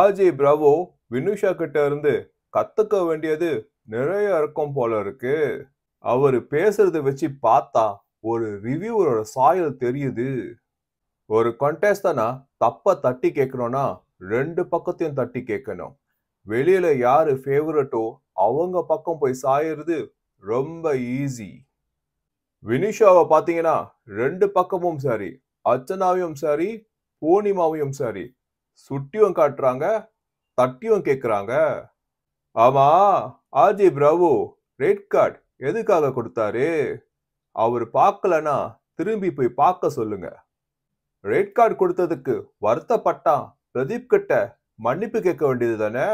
ஆஜி பிரவோ வினுஷா கிட்ட இருந்து கத்துக்க வேண்டியது நிறைய இருக்கும் போல இருக்கு அவர் பேசுறத வச்சு பார்த்தா ஒரு ரிவ்யூவரோட சாயல் தெரியுது ஒரு கண்டெஸ்டனா தப்ப தட்டி கேட்கணும்னா ரெண்டு பக்கத்தையும் தட்டி கேட்கணும் வெளியில யாரு ஃபேவரட்டோ அவங்க பக்கம் போய் சாயறது ரொம்ப ஈஸி வினிஷாவை பார்த்தீங்கன்னா ரெண்டு பக்கமும் சரி அர்ச்சனாவையும் சரி பூர்ணிமாவையும் சரி சுட்டியும் காட்டுறாங்க தட்டியும் கேட்குறாங்க ஆமா ஆஜி பிரவோ ரெட் கார்டு எதுக்காக கொடுத்தாரு அவர் பார்க்கலனா திரும்பி போய் பார்க்க சொல்லுங்க ரெட் கார்டு கொடுத்ததுக்கு வருத்தப்பட்டான் பிரதீப் கிட்ட மன்னிப்பு கேட்க வேண்டியது தானே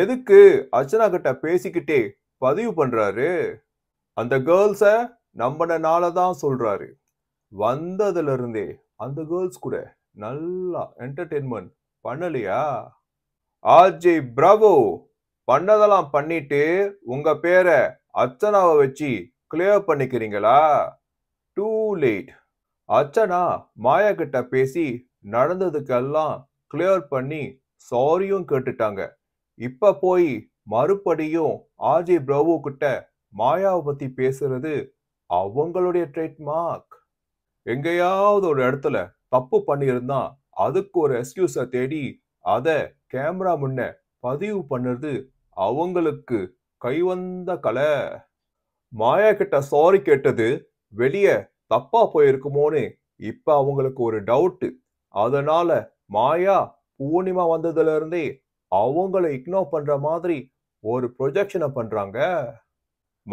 எதுக்கு அர்ச்சனா கிட்ட பேசிக்கிட்டே பதிவு பண்றாரு அந்த கேர்ள்ஸை நம்பனால தான் சொல்றாரு வந்ததுல இருந்தே அந்த கேர்ள்ஸ் கூட நல்லா என்டர்டெயின்மெண்ட் பண்ணலையா ஆர்ஜே பிரவோ பண்ணதெல்லாம் பண்ணிட்டு உங்க பேரை அச்சனாவை வச்சு கிளியர் பண்ணிக்கிறீங்களா டூ லேட் அச்சனா மாயா கிட்ட பேசி நடந்ததுக்கெல்லாம் கிளியர் பண்ணி சாரியும் கேட்டுட்டாங்க இப்ப போய் மறுபடியும் ஆஜி பிரபு கிட்ட மாயாவை பத்தி பேசுறது அவங்களுடைய ட்ரேட்மார்க் எங்கேயாவது ஒரு இடத்துல தப்பு பண்ணியிருந்தா அதுக்கு ஒரு எக்ஸ்கியூஸை தேடி அதை கேமரா முன்ன பதிவு பண்ணுறது அவங்களுக்கு கைவந்த கலை மாயா கிட்ட சாரி கேட்டது வெளியே தப்பா போயிருக்குமோன்னு இப்ப அவங்களுக்கு ஒரு டவுட்டு அதனால மாயா பூர்ணிமா வந்ததுல இருந்தே அவங்கள இக்னோர் பண்ற மாதிரி ஒரு ப்ரொஜெக்ஷனை பண்றாங்க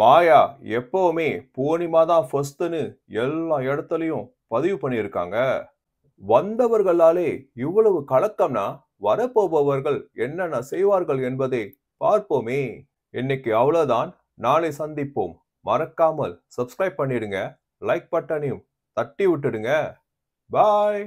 மாயா எப்பவுமே பூர்ணிமா தான் ஃபர்ஸ்ட்னு எல்லா இடத்துலையும் பதிவு பண்ணியிருக்காங்க வந்தவர்களாலே இவ்வளவு கலக்கம்னா வரப்போபவர்கள் என்னென்ன செய்வார்கள் என்பதை பார்ப்போமே இன்னைக்கு அவ்வளோதான் நாளை சந்திப்போம் மறக்காமல் சப்ஸ்கிரைப் பண்ணிடுங்க லைக் பட்டனையும் தட்டி விட்டுடுங்க பாய்